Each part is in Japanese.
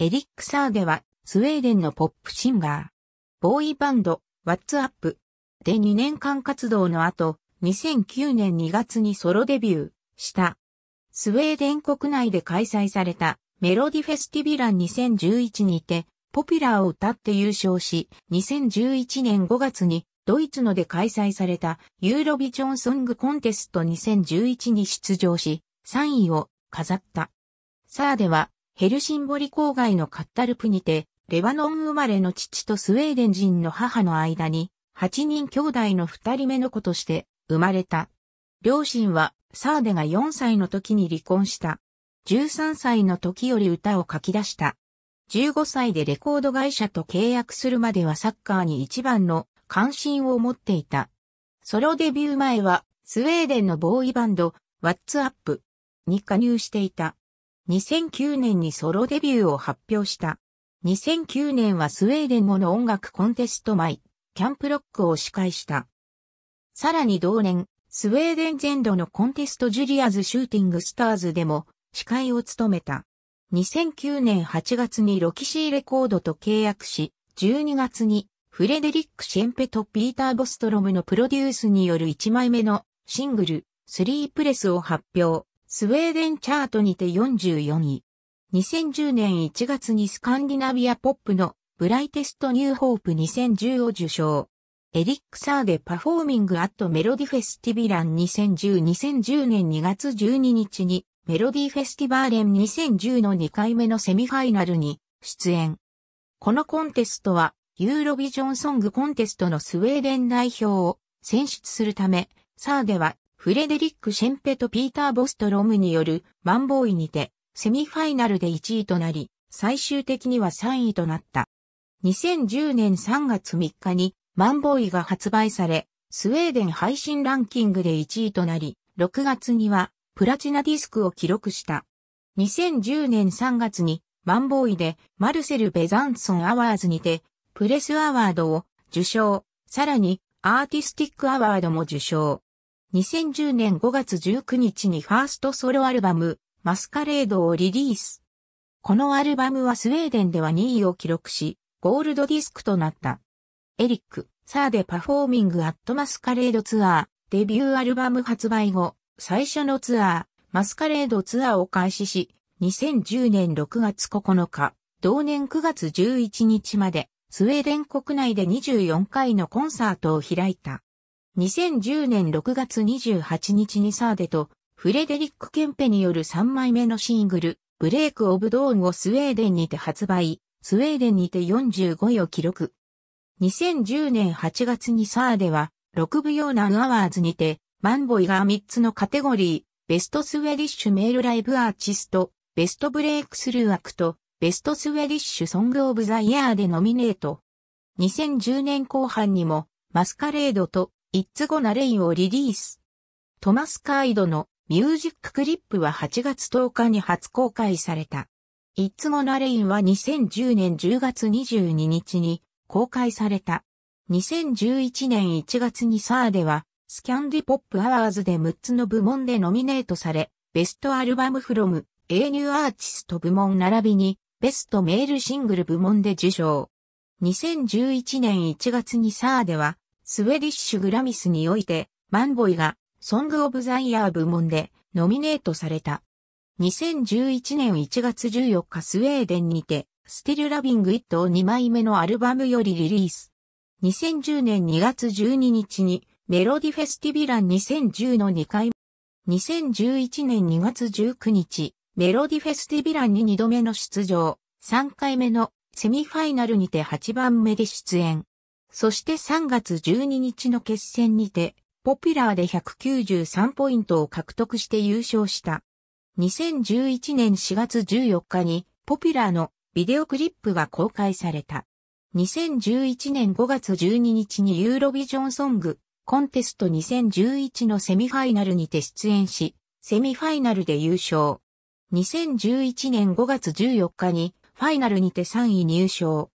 エリック・サーデは、スウェーデンのポップシンガー。ボーイバンド、ワッツアップで2年間活動の後、2009年2月にソロデビューした。スウェーデン国内で開催されたメロディフェスティビラン2011にて、ポピュラーを歌って優勝し、2011年5月にドイツので開催されたユーロビジョンソングコンテスト2011に出場し、3位を飾った。サーデはヘルシンボリ郊外のカッタルプにて、レバノン生まれの父とスウェーデン人の母の間に、8人兄弟の2人目の子として生まれた。両親はサーデが4歳の時に離婚した。13歳の時より歌を書き出した。15歳でレコード会社と契約するまではサッカーに一番の関心を持っていた。ソロデビュー前はスウェーデンのボーイバンド、ワッツアップに加入していた。2009年にソロデビューを発表した。2009年はスウェーデン語の音楽コンテスト前、キャンプロックを司会した。さらに同年、スウェーデン全土のコンテストジュリアズ・シューティング・スターズでも司会を務めた。2009年8月にロキシーレコードと契約し、12月にフレデリック・シェンペとピーター・ボストロムのプロデュースによる1枚目のシングル、スリープレスを発表。スウェーデンチャートにて44位。2010年1月にスカンディナビアポップのブライテストニューホープ2010を受賞。エリック・サーでパフォーミング・アット・メロディフェスティビラン2010、2010年2月12日にメロディフェスティバーレン2010の2回目のセミファイナルに出演。このコンテストはユーロビジョンソングコンテストのスウェーデン代表を選出するため、サーではフレデリック・シェンペとピーター・ボストロムによるマンボーイにて、セミファイナルで1位となり、最終的には3位となった。2010年3月3日にマンボーイが発売され、スウェーデン配信ランキングで1位となり、6月にはプラチナディスクを記録した。2010年3月にマンボーイでマルセル・ベザンソン・アワーズにてプレスアワードを受賞、さらにアーティスティックアワードも受賞。2010年5月19日にファーストソロアルバム、マスカレードをリリース。このアルバムはスウェーデンでは2位を記録し、ゴールドディスクとなった。エリック、サーでパフォーミングアットマスカレードツアー、デビューアルバム発売後、最初のツアー、マスカレードツアーを開始し、2010年6月9日、同年9月11日まで、スウェーデン国内で24回のコンサートを開いた。2010年6月28日にサーデとフレデリック・ケンペによる3枚目のシングル、ブレイク・オブ・ドーンをスウェーデンにて発売、スウェーデンにて45位を記録。2010年8月にサーデは、6部用ナン・アワーズにて、マンボイが3つのカテゴリー、ベストスウェディッシュメールライブアーティスト、ベストブレイクスルーアクト、ベストスウェディッシュソングオブザイヤーでノミネート。2010年後半にも、マスカレードと It's Gonna Rain をリリース。トマス・カイドのミュージッククリップは8月10日に初公開された。It's Gonna Rain は2010年10月22日に公開された。2011年1月にサーでは、スキャンディポップアワーズで6つの部門でノミネートされ、ベストアルバムフロム、A ニューアーティスト部門並びに、ベストメールシングル部門で受賞。2011年1月にサーでは、スウェディッシュグラミスにおいて、マンボイが、ソング・オブ・ザ・イヤー部門で、ノミネートされた。2011年1月14日スウェーデンにて、スティル・ラビング・イットを2枚目のアルバムよりリリース。2010年2月12日に、メロディフェスティビラン2010の2回目。2011年2月19日、メロディフェスティビランに2度目の出場、3回目のセミファイナルにて8番目で出演。そして3月12日の決戦にて、ポピュラーで193ポイントを獲得して優勝した。2011年4月14日に、ポピュラーのビデオクリップが公開された。2011年5月12日にユーロビジョンソングコンテスト2011のセミファイナルにて出演し、セミファイナルで優勝。2011年5月14日にファイナルにて3位入賞。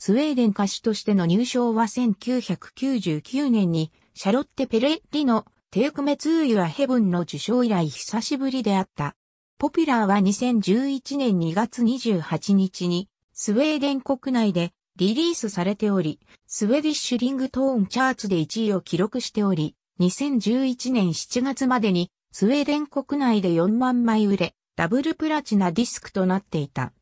スウェーデン歌手としての入賞は1999年に、シャロッテ・ペレッリの、テイクメツーユアヘブンの受賞以来久しぶりであった。ポピュラーは2011年2月28日に、スウェーデン国内でリリースされており、スウェディッシュリングトーンチャーツで1位を記録しており、2011年7月までにスウェーデン国内で4万枚売れ、ダブルプラチナディスクとなっていた。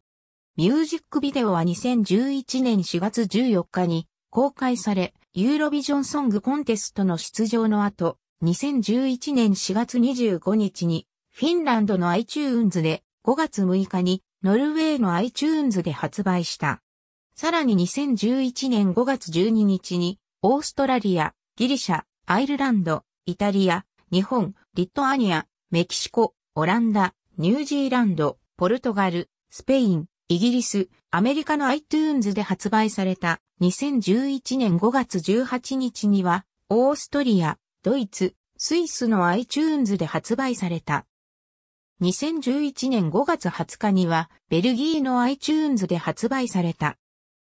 ミュージックビデオは2011年4月14日に公開され、ユーロビジョンソングコンテストの出場の後、2011年4月25日に、フィンランドの iTunes で、5月6日に、ノルウェーの iTunes で発売した。さらに2011年5月12日に、オーストラリア、ギリシャ、アイルランド、イタリア、日本、リトアニア、メキシコ、オランダ、ニュージーランド、ポルトガル、スペイン、イギリス、アメリカの iTunes で発売された2011年5月18日には、オーストリア、ドイツ、スイスの iTunes で発売された。2011年5月20日には、ベルギーの iTunes で発売された。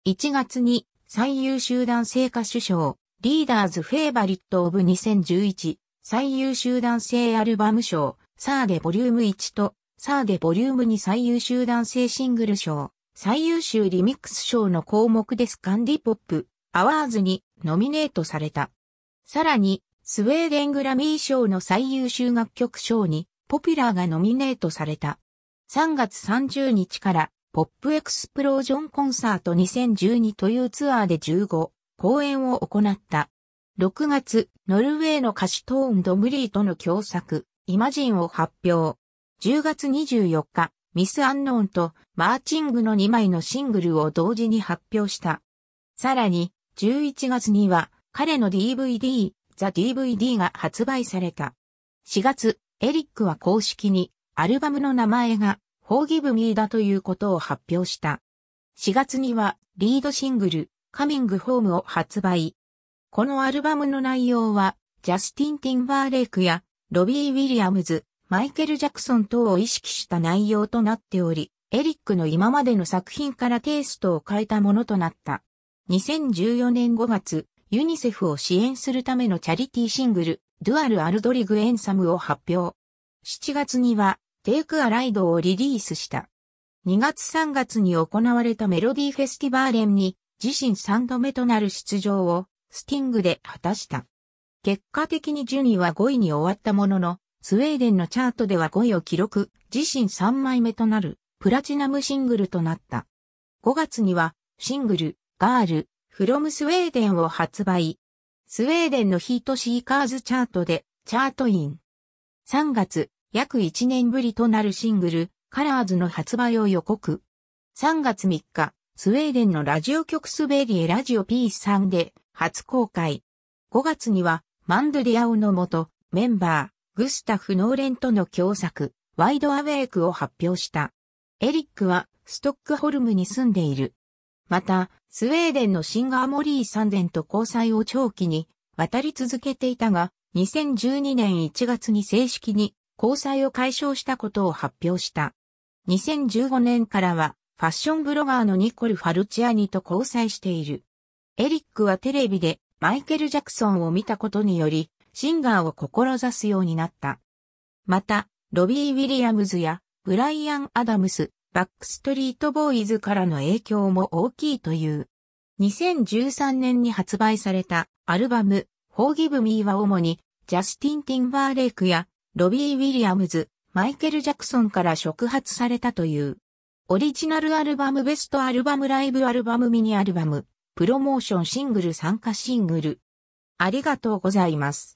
1月に、最優秀男性歌手賞、リーダーズフェイバリットオブ2011、最優秀男性アルバム賞、サーデボリューム1と、サーデボリューム2最優秀男性シングル賞、最優秀リミックス賞の項目でスカンディポップ、アワーズにノミネートされた。さらに、スウェーデングラミー賞の最優秀楽曲賞に、ポピュラーがノミネートされた。3月30日から、ポップエクスプロージョンコンサート2012というツアーで15公演を行った。6月、ノルウェーの歌手トーン・ドムリーとの共作、イマジンを発表。10月24日、ミス・アンノーンとマーチングの2枚のシングルを同時に発表した。さらに、11月には彼の DVD、ザ・ DVD が発売された。4月、エリックは公式にアルバムの名前がホーギブミーだということを発表した。4月にはリードシングルカミング・ホームを発売。このアルバムの内容はジャスティン・ティンバーレイクやロビー・ウィリアムズ、マイケル・ジャクソン等を意識した内容となっており、エリックの今までの作品からテイストを変えたものとなった。2014年5月、ユニセフを支援するためのチャリティーシングル、ドゥアル・アルドリグ・エンサムを発表。7月には、テイク・ア・ライドをリリースした。2月3月に行われたメロディーフェスティバーレンに、自身3度目となる出場を、スティングで果たした。結果的に順位は5位に終わったものの、スウェーデンのチャートでは5位を記録、自身3枚目となる、プラチナムシングルとなった。5月には、シングル、ガール、フロムスウェーデンを発売。スウェーデンのヒートシーカーズチャートで、チャートイン。3月、約1年ぶりとなるシングル、カラーズの発売を予告。3月3日、スウェーデンのラジオ局スベリエラジオ P3 で初公開。5月には、マンドリアオのもと、メンバー、グスタフ・ノーレンとの共作、ワイドアウェイクを発表した。エリックはストックホルムに住んでいる。また、スウェーデンのシンガーモリー・サンデンと交際を長期に渡り続けていたが、2012年1月に正式に交際を解消したことを発表した。2015年からはファッションブロガーのニコル・ファルチアニと交際している。エリックはテレビでマイケル・ジャクソンを見たことにより、シンガーを志すようになった。また、ロビー・ウィリアムズやブライアン・アダムス、バックストリート・ボーイズからの影響も大きいという。2013年に発売されたアルバム、ホーギブ・ミーは主に、ジャスティン・ティンバーレイクや、ロビー・ウィリアムズ、マイケル・ジャクソンから触発されたという。オリジナルアルバムベストアルバムライブアルバムミニアルバム、プロモーションシングル参加シングル。ありがとうございます。